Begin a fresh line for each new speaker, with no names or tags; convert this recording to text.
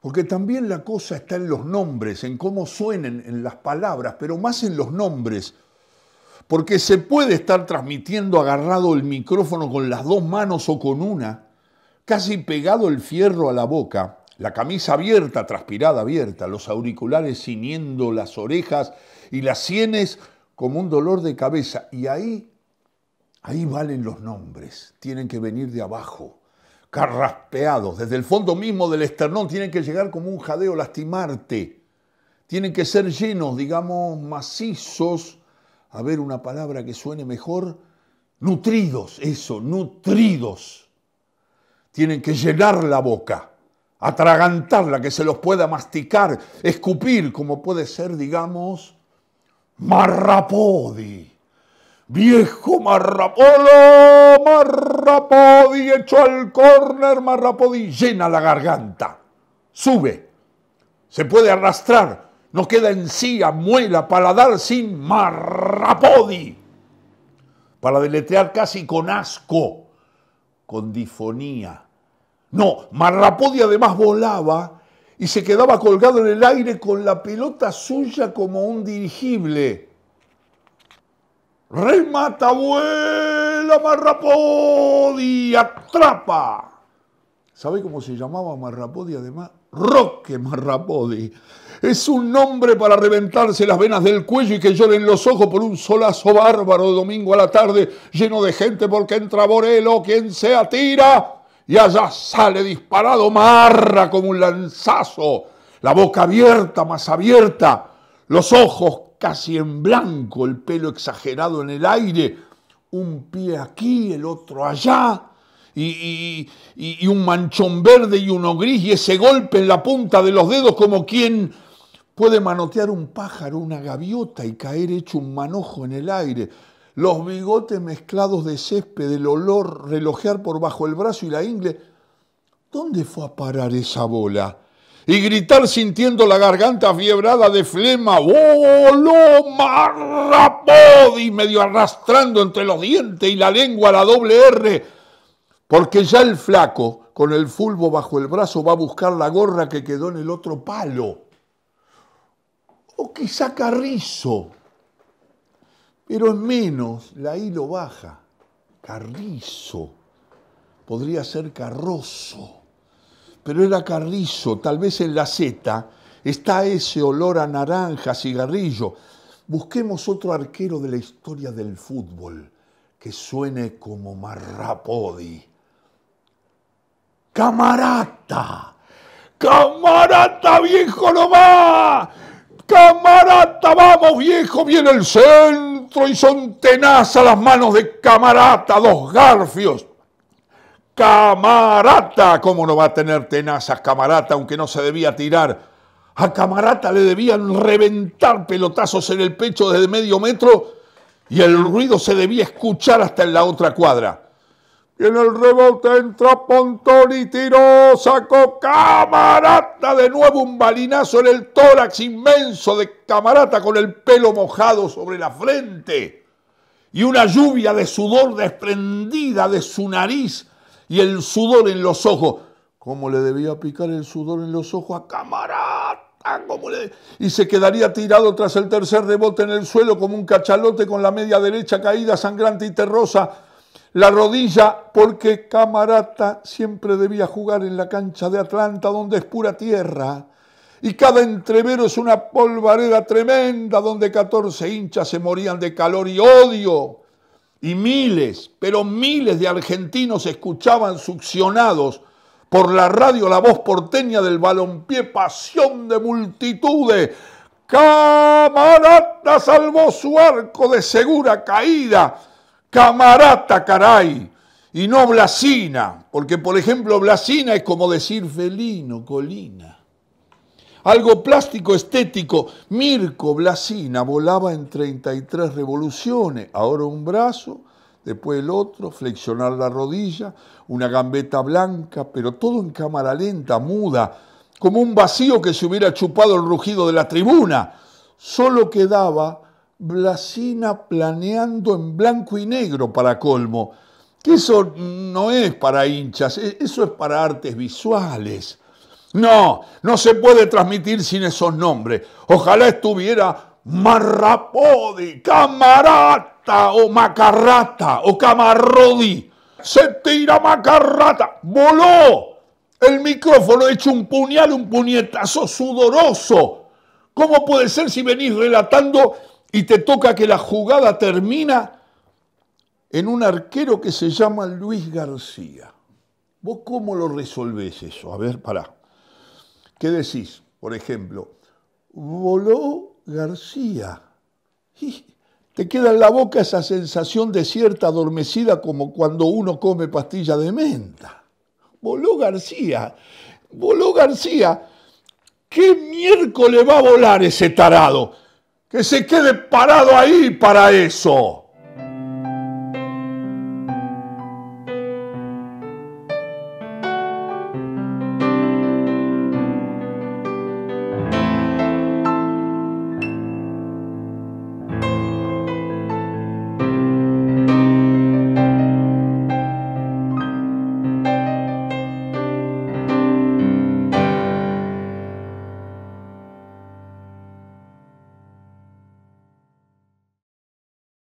Porque también la cosa está en los nombres, en cómo suenen, en las palabras, pero más en los nombres. Porque se puede estar transmitiendo agarrado el micrófono con las dos manos o con una, casi pegado el fierro a la boca, la camisa abierta, transpirada abierta, los auriculares ciñendo las orejas y las sienes como un dolor de cabeza. Y ahí, ahí valen los nombres, tienen que venir de abajo carraspeados, desde el fondo mismo del esternón, tienen que llegar como un jadeo, lastimarte. Tienen que ser llenos, digamos, macizos, a ver una palabra que suene mejor, nutridos, eso, nutridos. Tienen que llenar la boca, atragantarla, que se los pueda masticar, escupir, como puede ser, digamos, marrapodi. Viejo Marrapolo, Marrapodi, hecho al córner, Marrapodi, llena la garganta. Sube, se puede arrastrar, no queda encía, muela, paladar sin Marrapodi. Para deletrear casi con asco, con difonía. No, Marrapodi además volaba y se quedaba colgado en el aire con la pelota suya como un dirigible remata, vuela, Marrapodi, atrapa. ¿Sabe cómo se llamaba Marrapodi? Además, Roque Marrapodi. Es un nombre para reventarse las venas del cuello y que lloren los ojos por un solazo bárbaro de domingo a la tarde, lleno de gente porque entra Borelo, quien sea, atira y allá sale disparado marra como un lanzazo, la boca abierta, más abierta, los ojos casi en blanco, el pelo exagerado en el aire, un pie aquí, el otro allá, y, un manchón verde y uno gris, y ese golpe en la punta de los dedos como quien puede manotear un pájaro, una gaviota y caer hecho un manojo en el aire. Los bigotes mezclados de césped, el olor relojear por bajo el brazo y la ingle. ¿Dónde fue a parar esa bola? y gritar sintiendo la garganta fiebrada de flema, ¡Voló oh, y medio arrastrando entre los dientes y la lengua la doble R, porque ya el flaco, con el fulbo bajo el brazo, va a buscar la gorra que quedó en el otro palo. O quizá carrizo, pero es menos, la hilo baja. Carrizo, podría ser carroso pero era carrizo, tal vez en la seta está ese olor a naranja, cigarrillo. Busquemos otro arquero de la historia del fútbol que suene como Marrapodi. Camarata, camarata viejo no va, camarata vamos viejo, viene el centro y son a las manos de camarata, dos garfios, Camarata, ¿cómo no va a tener tenazas Camarata, aunque no se debía tirar? A Camarata le debían reventar pelotazos en el pecho desde medio metro y el ruido se debía escuchar hasta en la otra cuadra. Y en el rebote entra Pontón y tiró, sacó Camarata de nuevo un balinazo en el tórax inmenso de Camarata con el pelo mojado sobre la frente y una lluvia de sudor desprendida de su nariz y el sudor en los ojos. ¿Cómo le debía picar el sudor en los ojos a Camarata? Y se quedaría tirado tras el tercer rebote en el suelo como un cachalote con la media derecha caída, sangrante y terrosa. La rodilla, porque Camarata siempre debía jugar en la cancha de Atlanta, donde es pura tierra y cada entrevero es una polvareda tremenda donde 14 hinchas se morían de calor y odio. Y miles, pero miles de argentinos escuchaban succionados por la radio la voz porteña del balompié, pasión de multitudes. Camarata salvó su arco de segura caída. Camarata, caray. Y no Blasina, porque por ejemplo Blasina es como decir felino, colina algo plástico estético. Mirko Blasina volaba en 33 revoluciones, ahora un brazo, después el otro, flexionar la rodilla, una gambeta blanca, pero todo en cámara lenta, muda, como un vacío que se hubiera chupado el rugido de la tribuna. Solo quedaba Blasina planeando en blanco y negro para colmo. Que eso no es para hinchas, e-, eso es para artes visuales. No, no se puede transmitir sin esos nombres. Ojalá estuviera Marrapodi, Camarata o Macarrata o Camarrodi. Se tira Macarrata. Voló. El micrófono hecho un puñal, un puñetazo sudoroso. ¿Cómo puede ser si venís relatando y te toca que la jugada termina en un arquero que se llama Luis García? ¿Vos cómo lo resolvés eso? A ver, pará. ¿Qué decís? Por ejemplo, voló García. te queda en la boca esa sensación de cierta adormecida como cuando uno come pastilla de menta. Voló García. Voló García. ¿Qué miércoles va a volar ese tarado? Que se quede parado ahí para eso.